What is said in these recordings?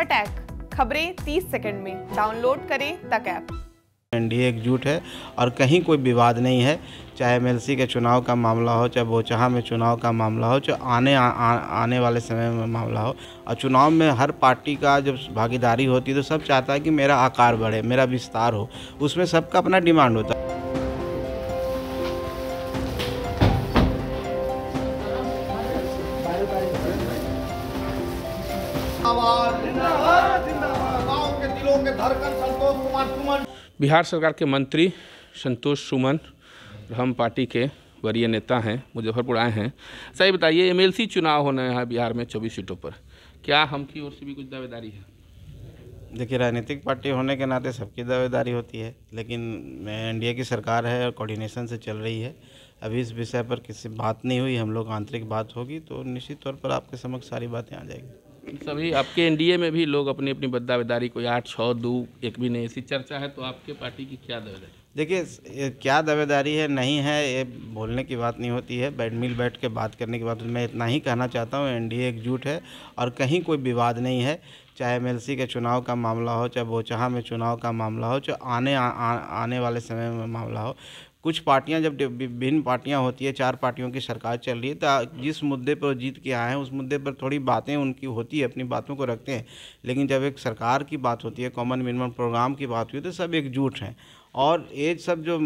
attack खबरें 30 second में download करें तक ऐप एनडीए एकजुट है और कहीं कोई विवाद नहीं है चाहे एमएलसी के चुनाव का मामला हो चाहे बोचहा में चुनाव का मामला हो चाहे आने आ, आ, आने वाले समय में मामला हो और चुनाव में हर पार्टी का जब भागीदारी होती है तो सब चाहता है कि मेरा आकार बढ़े मेरा विस्तार हो उसमें सबका अपना डिमांड होता है बिहार सरकार के मंत्री संतोष सुमन हम पार्टी के वरीय नेता हैं मुजफ्फरपुर आए हैं सही बताइए एमएलसी चुनाव होने हैं बिहार में चौबीस सीटों पर क्या हम की ओर से भी कुछ दावेदारी है देखिए राजनीतिक पार्टी होने के नाते सबकी दावेदारी होती है लेकिन एनडीए की सरकार है और कोऑर्डिनेशन से चल रही है अभी इस विषय पर किसी बात नहीं हुई हम लोग आंतरिक बात होगी तो निश्चित तौर पर आपके समक्ष सारी बातें आ जाएगी सभी आपके एनडीए में भी लोग अपनी अपनी बदावेदारी कोई आठ छः दो एक भी नहीं ऐसी चर्चा है तो आपके पार्टी की क्या दावेदारी देखिए क्या दावेदारी है नहीं है ये बोलने की बात नहीं होती है बैठ मिल बैठ के बात करने की बात मैं इतना ही कहना चाहता हूँ एनडीए एकजुट है और कहीं कोई विवाद नहीं है चाहे एम के चुनाव का मामला हो चाहे बोचहा में चुनाव का मामला हो चाहे आने आ, आ, आने वाले समय में मामला हो कुछ पार्टियां जब विभिन्न पार्टियां होती है चार पार्टियों की सरकार चल रही है तो जिस मुद्दे पर जीत के आए हैं उस मुद्दे पर थोड़ी बातें उनकी होती है अपनी बातों को रखते हैं लेकिन जब एक सरकार की बात होती है कॉमन मिनिमम प्रोग्राम की बात हुई तो सब एकजुट हैं और ये सब जो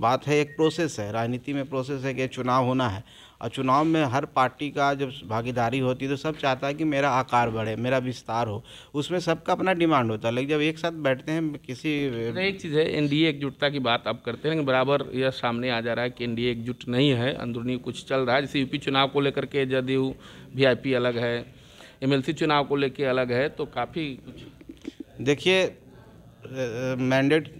बात है एक प्रोसेस है राजनीति में प्रोसेस है कि चुनाव होना है और चुनाव में हर पार्टी का जब भागीदारी होती है तो सब चाहता है कि मेरा आकार बढ़े मेरा विस्तार हो उसमें सबका अपना डिमांड होता है लेकिन जब एक साथ बैठते हैं किसी तो एक चीज़ है एन एकजुटता की बात आप करते हैं लेकिन बराबर यह सामने आ जा रहा है कि एन एकजुट नहीं है अंदरूनी कुछ चल रहा है जैसे यूपी चुनाव को लेकर के जदयू वी अलग है एम चुनाव को लेकर अलग है तो काफ़ी देखिए मैंडेट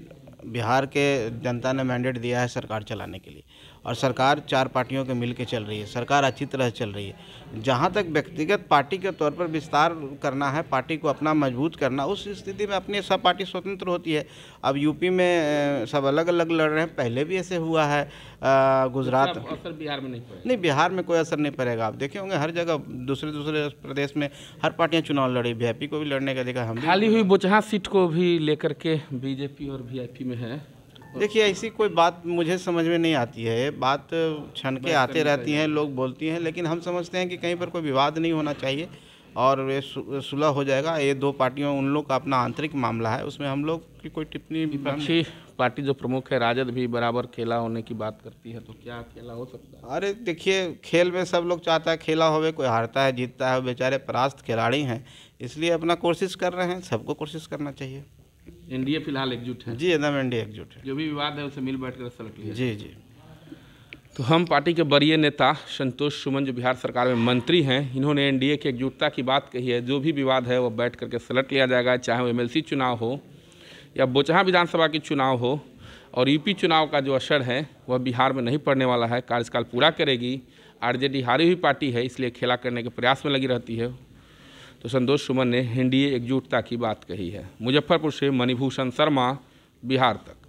बिहार के जनता ने मैंडेट दिया है सरकार चलाने के लिए और सरकार चार पार्टियों के मिल के चल रही है सरकार अच्छी तरह चल रही है जहाँ तक व्यक्तिगत पार्टी के तौर पर विस्तार करना है पार्टी को अपना मजबूत करना उस स्थिति में अपनी सब पार्टी स्वतंत्र होती है अब यूपी में सब अलग अलग लड़ रहे हैं पहले भी ऐसे हुआ है गुजरात असर बिहार में नहीं पड़ेगा नहीं बिहार में कोई असर नहीं पड़ेगा आप देखे होंगे हर जगह दूसरे दूसरे प्रदेश में हर पार्टियाँ चुनाव लड़ी वी को भी लड़ने का देखा हम खाली हुई बोचहा सीट को भी लेकर के बीजेपी और वी में में है देखिए ऐसी कोई बात मुझे समझ में नहीं आती है बात छन के आते रहती हैं लोग बोलती हैं लेकिन हम समझते हैं कि कहीं पर कोई विवाद नहीं होना चाहिए और ये सुलह हो जाएगा ये दो पार्टियों उन लोग का अपना आंतरिक मामला है उसमें हम लोग की कोई टिप्पणी विपक्षी पार्टी जो प्रमुख है राजद भी बराबर खेला होने की बात करती है तो क्या खेला हो सकता है अरे देखिए खेल में सब लोग चाहता है खेला होवे कोई हारता है जीतता है बेचारे परास्त खिलाड़ी हैं इसलिए अपना कोशिश कर रहे हैं सबको कोशिश करना चाहिए एनडीए फिलहाल एकजुट है जी एकदम एनडीए एकजुट है जो भी विवाद है उसे मिल बैठ कर सलट लिया जी जी तो हम पार्टी के वरीय नेता संतोष सुमन जो बिहार सरकार में मंत्री हैं इन्होंने एनडीए की एकजुटता की बात कही है जो भी विवाद है वो बैठ करके सलट लिया जाएगा चाहे वो एमएलसी चुनाव हो या बोचहा विधानसभा के चुनाव हो और यूपी चुनाव का जो असर है वह बिहार में नहीं पड़ने वाला है कार्यकाल पूरा करेगी आरजेडी हारी हुई पार्टी है इसलिए खेला करने के प्रयास में लगी रहती है तो संतोष सुमन ने हिंडी एकजुटता की बात कही है मुजफ्फरपुर से मणिभूषण शर्मा बिहार तक